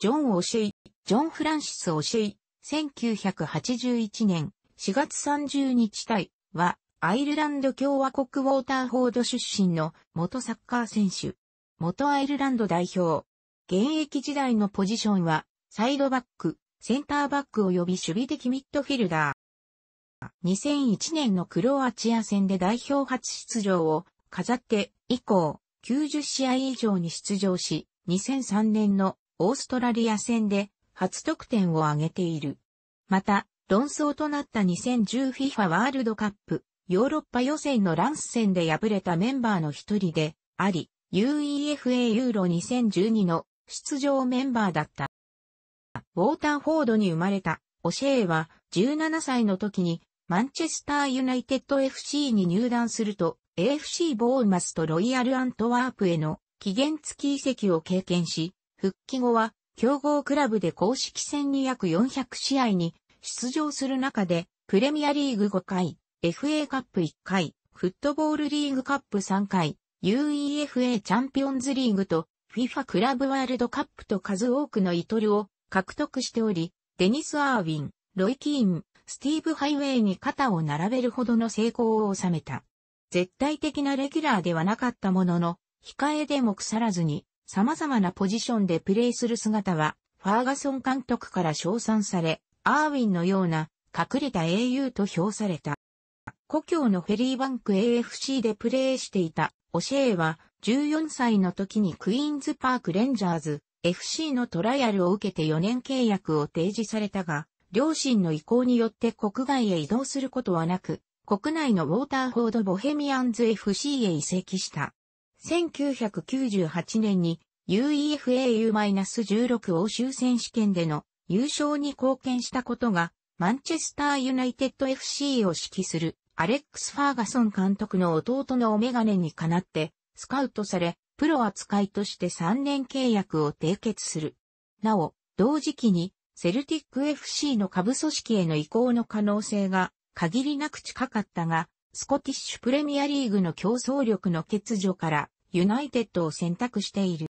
ジョン・オシェイ、ジョン・フランシス・オシェイ、1981年4月30日対は、アイルランド共和国ウォーターフォード出身の元サッカー選手、元アイルランド代表。現役時代のポジションは、サイドバック、センターバック及び守備的ミッドフィルダー。2001年のクロアチア戦で代表初出場を飾って以降、90試合以上に出場し、2003年のオーストラリア戦で初得点を挙げている。また、論争となった 2010FIFA ワールドカップヨーロッパ予選のランス戦で敗れたメンバーの一人であり、UEFA ユーロ2012の出場メンバーだった。ウォーターフォードに生まれたオシェーは17歳の時にマンチェスターユナイテッド FC に入団すると AFC ボーンマスとロイヤルアントワープへの期限付き移籍を経験し、復帰後は、強豪クラブで公式戦に約400試合に出場する中で、プレミアリーグ5回、FA カップ1回、フットボールリーグカップ3回、UEFA チャンピオンズリーグと FIFA クラブワールドカップと数多くのイトルを獲得しており、デニス・アーウィン、ロイ・キーン、スティーブ・ハイウェイに肩を並べるほどの成功を収めた。絶対的なレギュラーではなかったものの、控えでも腐らずに、様々なポジションでプレーする姿は、ファーガソン監督から称賛され、アーウィンのような隠れた英雄と評された。故郷のフェリーバンク AFC でプレーしていたオシェーは14歳の時にクイーンズパークレンジャーズ FC のトライアルを受けて4年契約を提示されたが、両親の意向によって国外へ移動することはなく、国内のウォーターフォードボヘミアンズ FC へ移籍した。1998年に UEFA-16 u 欧州選手権での優勝に貢献したことが、マンチェスターユナイテッド FC を指揮するアレックス・ファーガソン監督の弟のお眼鏡にかなって、スカウトされ、プロ扱いとして3年契約を締結する。なお、同時期に、セルティック FC の下部組織への移行の可能性が限りなく近かったが、スコティッシュプレミアリーグの競争力の欠如から、ユナイテッドを選択している。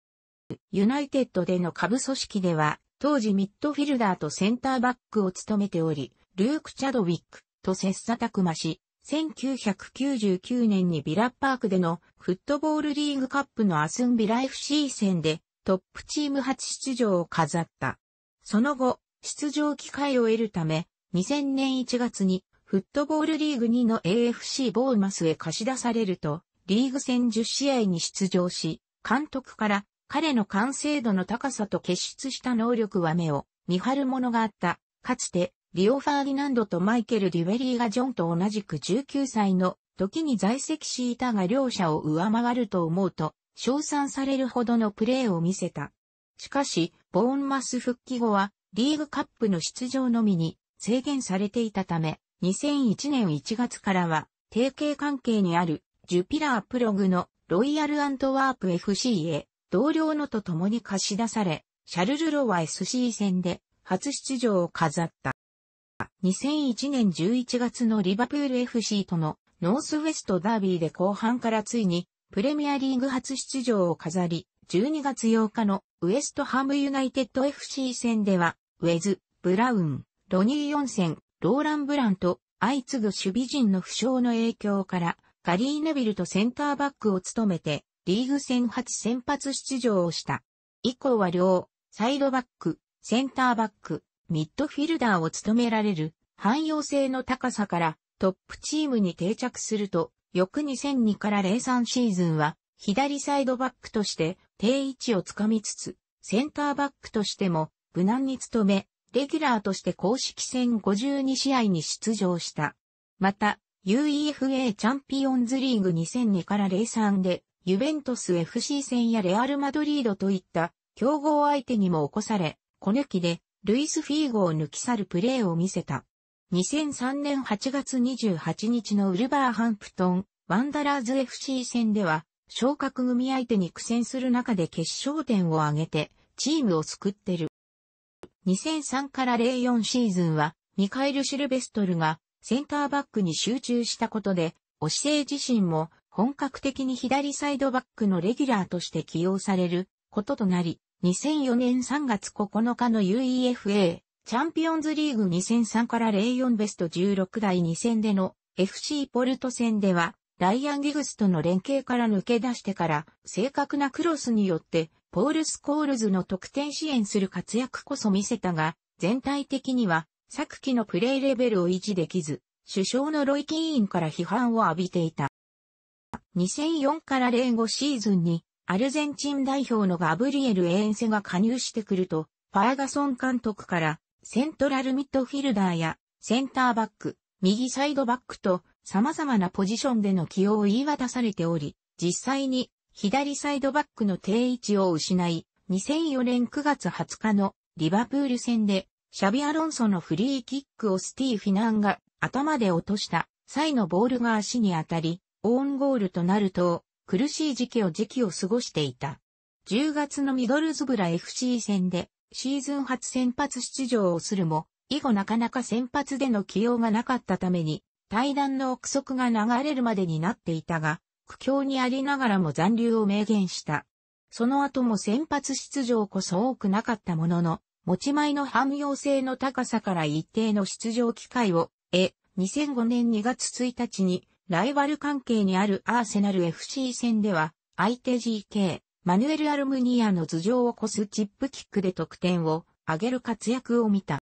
ユナイテッドでの下部組織では、当時ミッドフィルダーとセンターバックを務めており、ルーク・チャドウィックと切磋琢磨し、1999年にビラパークでのフットボールリーグカップのアスンビラ FC 戦でトップチーム初出場を飾った。その後、出場機会を得るため、2000年1月にフットボールリーグ2の AFC ボーマスへ貸し出されると、リーグ戦10試合に出場し、監督から彼の完成度の高さと結出した能力は目を見張るものがあった。かつて、リオ・ファーディナンドとマイケル・デュベリーがジョンと同じく19歳の時に在籍しいたが両者を上回ると思うと、称賛されるほどのプレーを見せた。しかし、ボーンマス復帰後は、リーグカップの出場のみに制限されていたため、2001年1月からは、提携関係にある、ジュピラープログのロイヤルアントワープ FC へ、同僚のと共に貸し出され、シャルルロワ SC 戦で初出場を飾った。2001年11月のリバプール FC とのノースウェストダービーで後半からついにプレミアリーグ初出場を飾り、12月8日のウエストハムユナイテッド FC 戦では、ウェズ、ブラウン、ロニー・ヨン戦。ローラン・ブランと相次ぐ守備陣の負傷の影響から、ガリー・ネビルとセンターバックを務めて、リーグ戦初先発出場をした。以降は両、サイドバック、センターバック、ミッドフィルダーを務められる、汎用性の高さからトップチームに定着すると、翌2002から03シーズンは、左サイドバックとして定位置をつかみつつ、センターバックとしても無難に務め、レギュラーとして公式戦52試合に出場した。また、UEFA チャンピオンズリーグ2002から03で、ユベントス FC 戦やレアル・マドリードといった競合相手にも起こされ、コネキでルイス・フィーゴを抜き去るプレーを見せた。2003年8月28日のウルバーハンプトン、ワンダラーズ FC 戦では、昇格組相手に苦戦する中で決勝点を挙げて、チームを救ってる。2003から04シーズンは、ミカエル・シルベストルがセンターバックに集中したことで、オシセイ自身も本格的に左サイドバックのレギュラーとして起用されることとなり、2004年3月9日の UEFA チャンピオンズリーグ2003から04ベスト16代2戦での FC ポルト戦では、ライアン・ギグスとの連携から抜け出してから、正確なクロスによって、ポール・スコールズの得点支援する活躍こそ見せたが、全体的には、昨季のプレーレベルを維持できず、首相のロイ・キーンから批判を浴びていた。2004から05シーズンに、アルゼンチン代表のガブリエル・エーンセが加入してくると、ファーガソン監督から、セントラルミッドフィルダーや、センターバック、右サイドバックと、様々なポジションでの起用を言い渡されており、実際に左サイドバックの定位置を失い、2004年9月20日のリバプール戦で、シャビアロンソのフリーキックをスティー・フィナンが頭で落とした際のボールが足に当たり、オーンゴールとなると、苦しい時期を時期を過ごしていた。10月のミドルズブラ FC 戦で、シーズン初先発出場をするも、以後なかなか先発での起用がなかったために、対談の憶測が流れるまでになっていたが、苦境にありながらも残留を明言した。その後も先発出場こそ多くなかったものの、持ち前の汎用性の高さから一定の出場機会を得、2005年2月1日に、ライバル関係にあるアーセナル FC 戦では、相手 GK、マヌエル・アルムニアの頭上を越すチップキックで得点を上げる活躍を見た。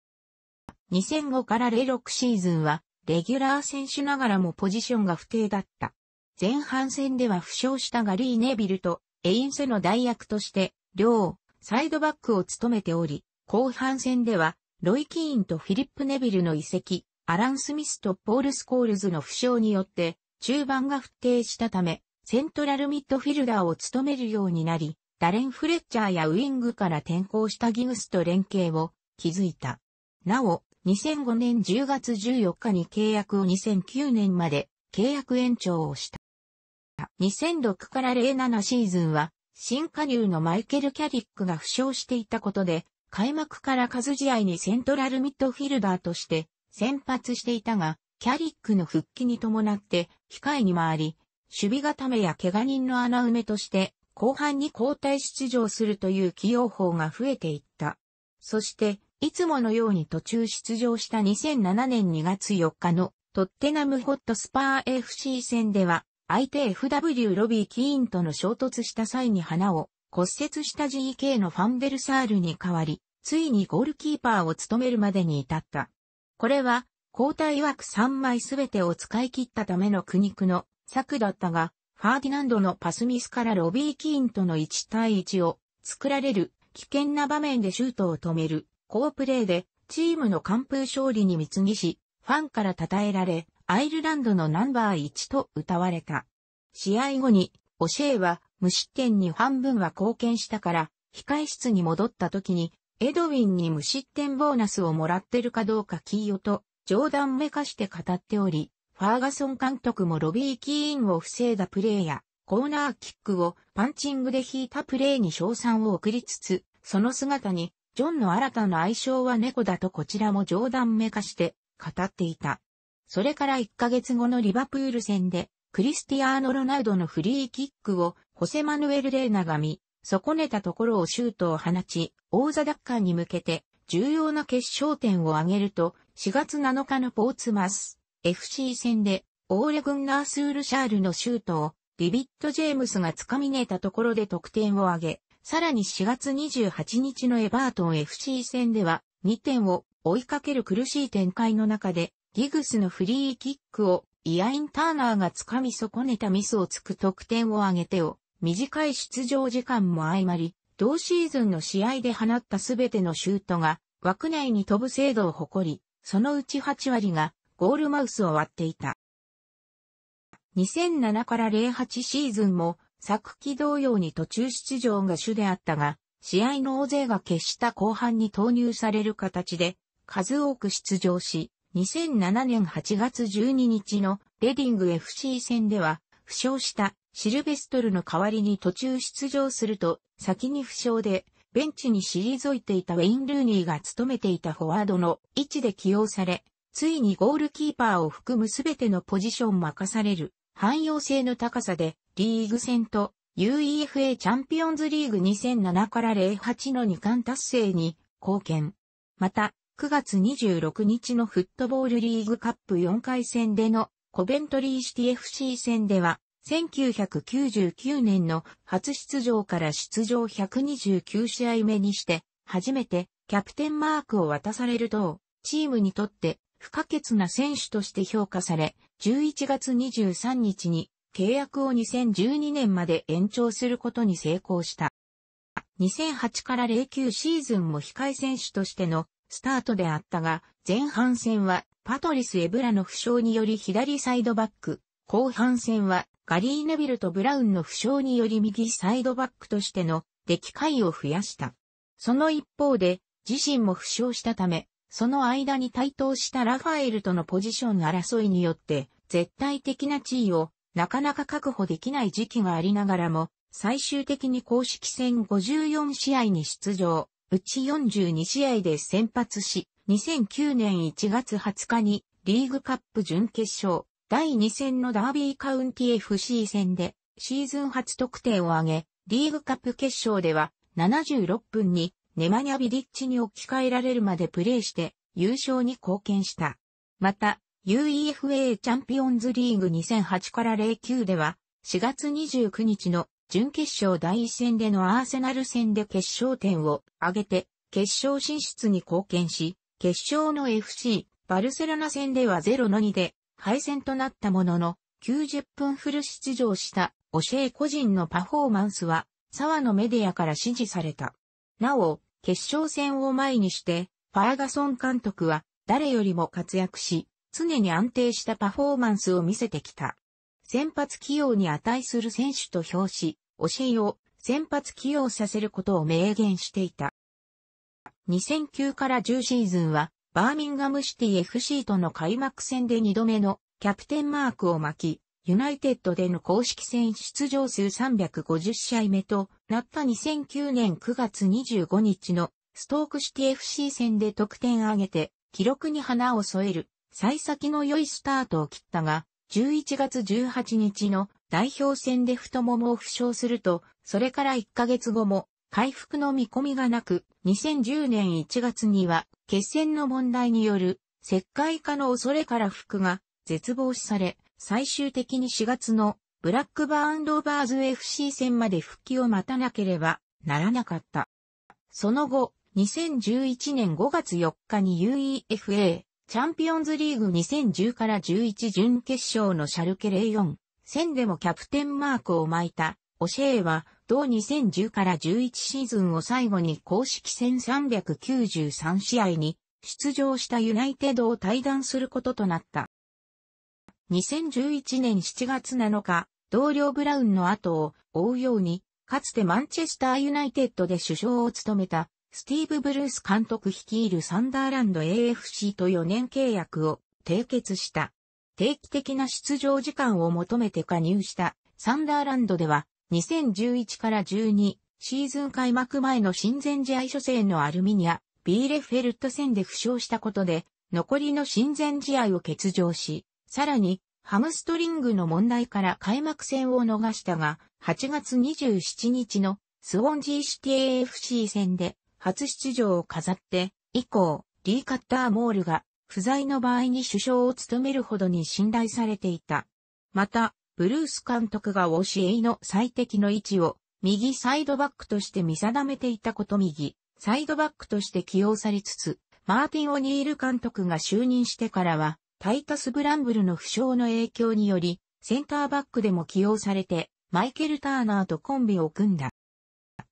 2005から06シーズンは、レギュラー選手ながらもポジションが不定だった。前半戦では負傷したがリー・ネビルとエインセの代役として、両、サイドバックを務めており、後半戦では、ロイ・キーンとフィリップ・ネビルの移籍、アラン・スミスとポール・スコールズの負傷によって、中盤が不定したため、セントラルミッドフィルダーを務めるようになり、ダレン・フレッチャーやウィングから転向したギグスと連携を築いた。なお、2005年10月14日に契約を2009年まで契約延長をした。2006から07シーズンは、新加入のマイケル・キャリックが負傷していたことで、開幕から数試合にセントラルミッドフィルダーとして先発していたが、キャリックの復帰に伴って控えに回り、守備固めや怪我人の穴埋めとして後半に交代出場するという起用法が増えていった。そして、いつものように途中出場した2007年2月4日のトッテナムホットスパー FC 戦では相手 FW ロビー・キーンとの衝突した際に花を骨折した GK のファンデルサールに代わり、ついにゴールキーパーを務めるまでに至った。これは、交代枠3枚すべてを使い切ったための苦肉の策だったが、ファーディナンドのパスミスからロビー・キーンとの1対1を作られる危険な場面でシュートを止める好プレーでチームの完封勝利に貢ぎし、ファンから称えられ、アイルランドのナンバー1と歌われた。試合後に、オシェーは無失点に半分は貢献したから、控室に戻った時に、エドウィンに無失点ボーナスをもらってるかどうかキーヨと、冗談めかして語っており、ファーガソン監督もロビー・キーンを防いだプレーや、コーナーキックをパンチングで引いたプレーに賞賛を送りつつ、その姿に、ジョンの新たな愛称は猫だとこちらも冗談めかして語っていた。それから1ヶ月後のリバプール戦で、クリスティアーノ・ロナウドのフリーキックを、ホセマヌエル・レーナが見、損ねたところをシュートを放ち、王座奪還に向けて、重要な決勝点を挙げると、4月7日のポーツマス、FC 戦で、オーレ・グンナースール・シャールのシュートを、ビビット・ジェームスが掴みねたところで得点を挙げ、さらに4月28日のエバートン FC 戦では、2点を追いかける苦しい展開の中で、ギグスのフリーキックをイアイン・ターナーが掴み損ねたミスをつく得点を挙げてを、短い出場時間も相まり、同シーズンの試合で放ったすべてのシュートが枠内に飛ぶ精度を誇り、そのうち8割がゴールマウスを割っていた。2007から08シーズンも昨季同様に途中出場が主であったが、試合の大勢が決した後半に投入される形で数多く出場し、2007年8月12日のレディング FC 戦では、負傷したシルベストルの代わりに途中出場すると、先に負傷で、ベンチに退いていたウェイン・ルーニーが務めていたフォワードの位置で起用され、ついにゴールキーパーを含むすべてのポジション任される、汎用性の高さで、リーグ戦と UEFA チャンピオンズリーグ2007から08の2冠達成に貢献。また、9月26日のフットボールリーグカップ4回戦でのコベントリーシティ FC 戦では、1999年の初出場から出場129試合目にして、初めてキャプテンマークを渡されると、チームにとって不可欠な選手として評価され、11月23日に契約を2012年まで延長することに成功した。2008から09シーズンも控え選手としてのスタートであったが、前半戦はパトリス・エブラの負傷により左サイドバック、後半戦はガリー・ネビルとブラウンの負傷により右サイドバックとしての出来回を増やした。その一方で、自身も負傷したため、その間に対等したラファエルとのポジション争いによって、絶対的な地位をなかなか確保できない時期がありながらも、最終的に公式戦54試合に出場、うち42試合で先発し、2009年1月20日にリーグカップ準決勝第2戦のダービーカウンティ FC 戦でシーズン初得点を挙げ、リーグカップ決勝では76分にネマニャビリッチに置き換えられるまでプレーして優勝に貢献した。また、UEFA チャンピオンズリーグ2008から09では4月29日の準決勝第1戦でのアーセナル戦で決勝点を挙げて、決勝進出に貢献し、決勝の FC、バルセロナ戦では0の2で敗戦となったものの、90分フル出場したオシェイ個人のパフォーマンスは、沢のメディアから支持された。なお、決勝戦を前にして、ファーガソン監督は誰よりも活躍し、常に安定したパフォーマンスを見せてきた。先発起用に値する選手と評し、教えを先発起用させることを明言していた。2009から10シーズンは、バーミンガムシティ FC との開幕戦で2度目のキャプテンマークを巻き、ユナイテッドでの公式戦出場数350試合目となった2009年9月25日のストークシティ FC 戦で得点上げて記録に花を添える幸先の良いスタートを切ったが、11月18日の代表戦で太ももを負傷すると、それから1ヶ月後も回復の見込みがなく、2010年1月には血栓の問題による石灰化の恐れから服が絶望視され、最終的に4月のブラックバーンローバーズ FC 戦まで復帰を待たなければならなかった。その後、2011年5月4日に UEFA チャンピオンズリーグ2010から11準決勝のシャルケ04戦でもキャプテンマークを巻いたオシェーは同2010から11シーズンを最後に公式戦393試合に出場したユナイテッドを退団することとなった。2011年7月7日、同僚ブラウンの後を追うように、かつてマンチェスターユナイテッドで首相を務めたスティーブ・ブルース監督率いるサンダーランド AFC と4年契約を締結した。定期的な出場時間を求めて加入したサンダーランドでは2011から12シーズン開幕前の親善試合初戦のアルミニア、ビーレフェルト戦で負傷したことで残りの親善試合を欠場し、さらにハムストリングの問題から開幕戦を逃したが8月27日のスウォンジーシティ AFC 戦で初出場を飾って、以降、リー・カッター・モールが不在の場合に首相を務めるほどに信頼されていた。また、ブルース監督がウォシの最適の位置を右サイドバックとして見定めていたこと右、サイドバックとして起用されつつ、マーティン・オニール監督が就任してからは、タイタス・ブランブルの負傷の影響により、センターバックでも起用されて、マイケル・ターナーとコンビを組んだ。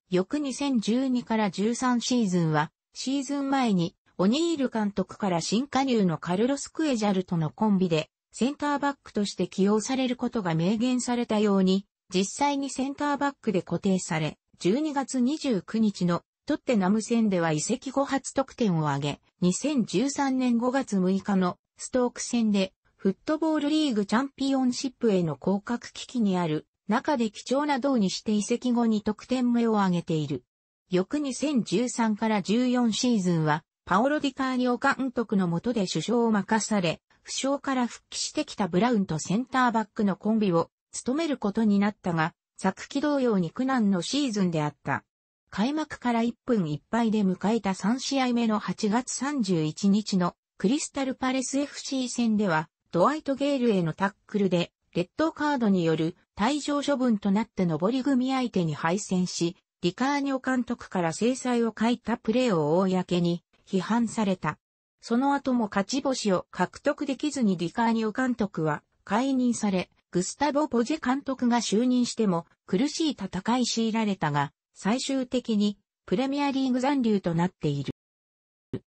翌2012から13シーズンは、シーズン前に、オニール監督から新加入のカルロス・クエジャルとのコンビで、センターバックとして起用されることが明言されたように、実際にセンターバックで固定され、12月29日のトッテナム戦では移籍後初得点を挙げ、2013年5月6日のストーク戦で、フットボールリーグチャンピオンシップへの降格危機にある中で貴重な銅にして移籍後に得点目を挙げている。翌2013から14シーズンは、パオロ・ディカーニオ監督の下で首相を任され、負傷から復帰してきたブラウンとセンターバックのコンビを務めることになったが、昨季同様に苦難のシーズンであった。開幕から1分1敗で迎えた3試合目の8月31日のクリスタルパレス FC 戦では、ドワイト・ゲールへのタックルでレッドカードによる退場処分となって上り組相手に敗戦し、リカーニョ監督から制裁を書いたプレーを公に批判された。その後も勝ち星を獲得できずにリカーニョ監督は解任され、グスタボ・ポジェ監督が就任しても苦しい戦い強いられたが、最終的にプレミアリーグ残留となっている。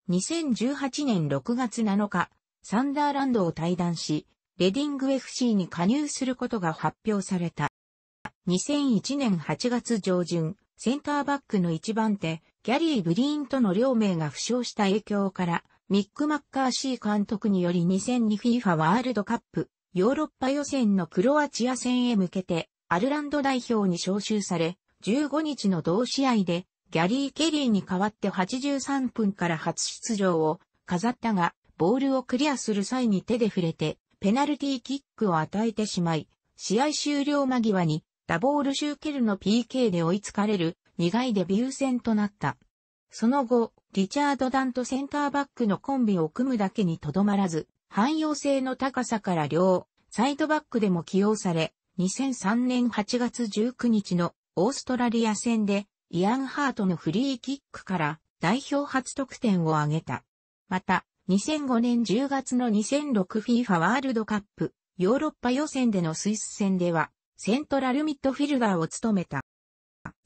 2018年6月7日、サンダーランドを退団し、レディング FC に加入することが発表された。2001年8月上旬、センターバックの一番手、ギャリー・ブリーンとの両名が負傷した影響から、ミック・マッカーシー監督により 2002FIFA ワールドカップ、ヨーロッパ予選のクロアチア戦へ向けて、アルランド代表に招集され、15日の同試合で、ギャリー・ケリーに代わって83分から初出場を飾ったが、ボールをクリアする際に手で触れて、ペナルティーキックを与えてしまい、試合終了間際にダボール・シューケルの PK で追いつかれる苦いデビュー戦となった。その後、リチャード・ダンとセンターバックのコンビを組むだけにとどまらず、汎用性の高さから両、サイドバックでも起用され、2003年8月19日のオーストラリア戦で、イアン・ハートのフリーキックから代表初得点を挙げた。また、2005年10月の 2006FIFA ワールドカップヨーロッパ予選でのスイス戦ではセントラルミッドフィルダーを務めた。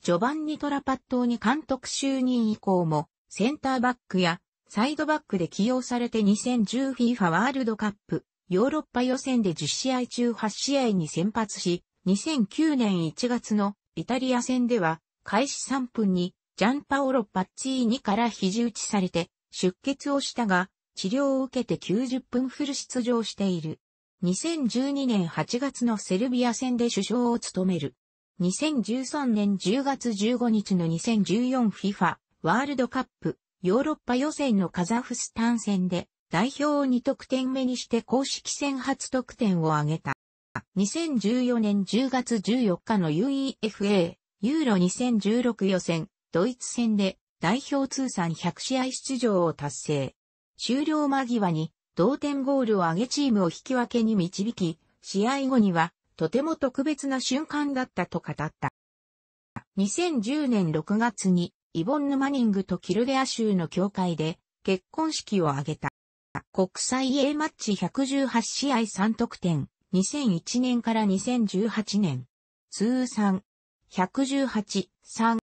序盤にトラパットに監督就任以降もセンターバックやサイドバックで起用されて 2010FIFA ワールドカップヨーロッパ予選で10試合中8試合に先発し2009年1月のイタリア戦では開始3分にジャンパオロ・パッチーニから肘打ちされて出血をしたが治療を受けて90分フル出場している。2012年8月のセルビア戦で首相を務める。2013年10月15日の 2014FIFA ワールドカップヨーロッパ予選のカザフスタン戦で代表を2得点目にして公式戦初得点を挙げた。2014年10月14日の UEFA ユーロ2016予選ドイツ戦で代表通算100試合出場を達成。終了間際に同点ゴールを上げチームを引き分けに導き、試合後にはとても特別な瞬間だったと語った。2010年6月にイボンヌ・マニングとキルデア州の教会で結婚式を挙げた。国際 A マッチ118試合3得点、2001年から2018年。通算118、3。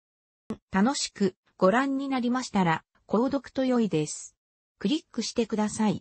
楽しくご覧になりましたら、購読と良いです。クリックしてください。